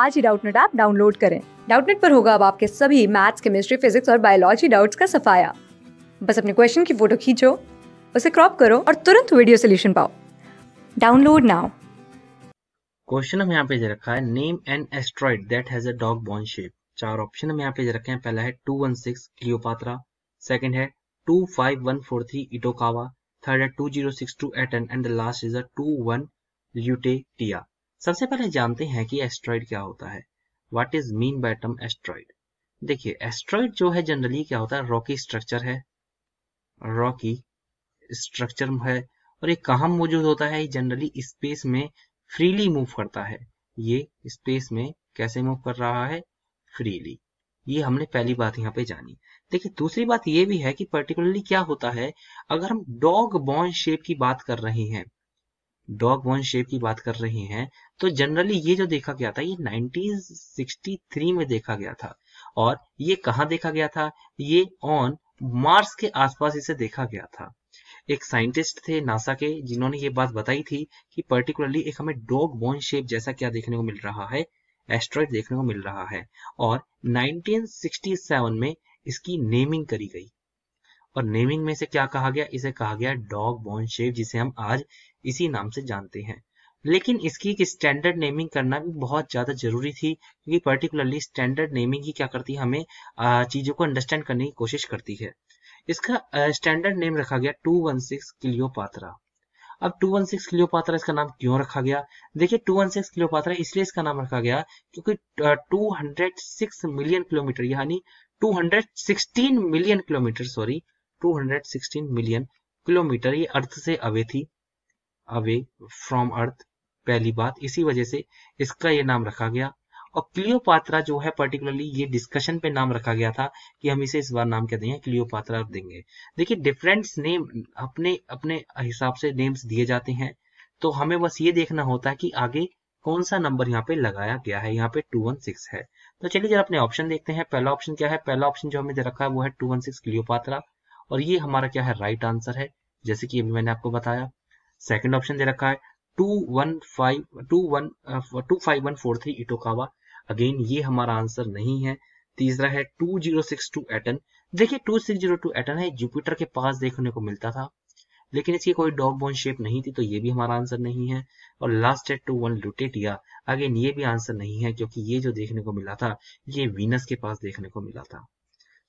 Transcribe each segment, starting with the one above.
आज ही Doubtnut app download करें डाउटनेट पर होगा अब आपके सभी मैथ्स केमिस्ट्री फिजिक्स और बायोलॉजी डाउट्स का सफाया बस अपने क्वेश्चन की फोटो खींचो उसे क्रॉप करो और तुरंत वीडियो सोल्यूशन पाओ डाउनलोड नाउ क्वेश्चन हमें यहाँ पे दे रखा है name an asteroid that has a dog bone shape चार ऑप्शन हमें यहाँ पे दे रखे हैं पहला है two one six Kleopatra second है two five one four three Itokawa third है two zero six two Aten and the last is a two one Lutetia सबसे पहले जानते हैं कि एस्ट्रॉइड क्या होता है what is mean by term asteroid देखिए एस्ट्रॉइड जो है जनरली क्या होता है रॉकी स्ट्रक्चर है रॉकी स्ट्रक्चर है और ये कहा मौजूद होता है जनरली स्पेस में फ्रीली मूव करता है ये स्पेस में कैसे मूव कर रहा है फ्रीली ये हमने पहली बात यहाँ पे जानी देखिए दूसरी बात ये भी है कि पर्टिकुलरली क्या होता है अगर हम डॉग बॉन शेप की बात कर रहे हैं डॉग बोन शेप की बात कर रहे हैं तो जनरली ये जो देखा गया था ये 1963 में देखा गया था और ये कहाँ देखा गया था ये ऑन मार्स के आसपास इसे देखा गया था एक साइंटिस्ट थे नासा के जिन्होंने ये बात बताई थी कि पर्टिकुलरली एक हमें डॉग बोन शेप जैसा क्या देखने को मिल रहा है एस्ट्रॉइड देखने को मिल रहा है और 1967 में इसकी नेमिंग करी गई और नेमिंग में से क्या कहा गया इसे कहा गया डॉग बोन शेप जिसे हम आज इसी नाम से जानते हैं लेकिन इसकी एक स्टैंडर्ड नेमिंग करना भी बहुत ज़्यादा जरूरी थी क्योंकि पर्टिकुलरली स्टैंडर्ड नेमिंग ही क्या करती है हमें चीज़ों को अंडरस्टैंड करने की कोशिश करती है इसका स्टैंडर्ड नेम रखा गया two one six Kleopatra अब टू वन सिक्स किलियो इसका नाम क्यों रखा गया देखिए two one six Kleopatra इसलिए इसका नाम रखा गया क्योंकि टू मिलियन किलोमीटर यानी two hundred sixteen million kilometre sorry 216 million kilometre ये अर्थ से अवे थी अवे फ्रॉम अर्थ पहली बात इसी वजह से इसका ये नाम रखा गया और क्लियोपात्रा जो है पर्टिकुलरली ये डिस्कशन पे नाम रखा गया था कि हम इसे इस बार नाम क्या देंगे क्लियोपात्रा देंगे देखिए डिफरेंट नेम अपने अपने हिसाब से नेम्स दिए जाते हैं तो हमें बस ये देखना होता है कि आगे कौन सा नंबर यहाँ पे लगाया गया है यहाँ पे टू वन सिक्स है तो चलिए जरा अपने ऑप्शन देखते हैं पहला ऑप्शन क्या है पहला ऑप्शन जो हमें दे रखा है वो है टू वन सिक्स क्लियोपात्रा और ये हमारा क्या है राइट right आंसर है जैसे कि मैंने आपको बताया सेकंड ऑप्शन दे रखा है two one five two one two five one four three Itokawa again ये हमारा आंसर नहीं है तीसरा है two zero six two Aten देखिए two six zero two Aten है जुपिटर के पास देखने को मिलता था लेकिन इसकी कोई डॉग बोन शेप नहीं थी तो ये भी हमारा आंसर नहीं है और लास्ट है टू वन लुटेटिया अगेन ये भी आंसर नहीं है क्योंकि ये जो देखने को मिला था ये वीनस के पास देखने को मिला था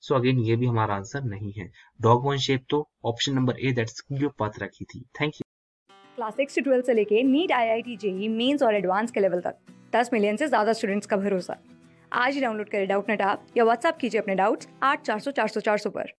सो अगेन ये भी हमारा आंसर नहीं है डॉग वन शेप तो option number A that Kleopatra रखी थी थैंक यू क्लास सिक्स से ट्वेल्थ से लेके NEET I I T JEE mains और एडवांस के लेवल तक दस मिलियन से ज्यादा स्टूडेंट्स का भरोसा आज ही डाउनलोड करें डाउट नेट आप या व्हाट्सअप कीजिए अपने डाउट्स आठ चार सौ चार सौ चार सौ पर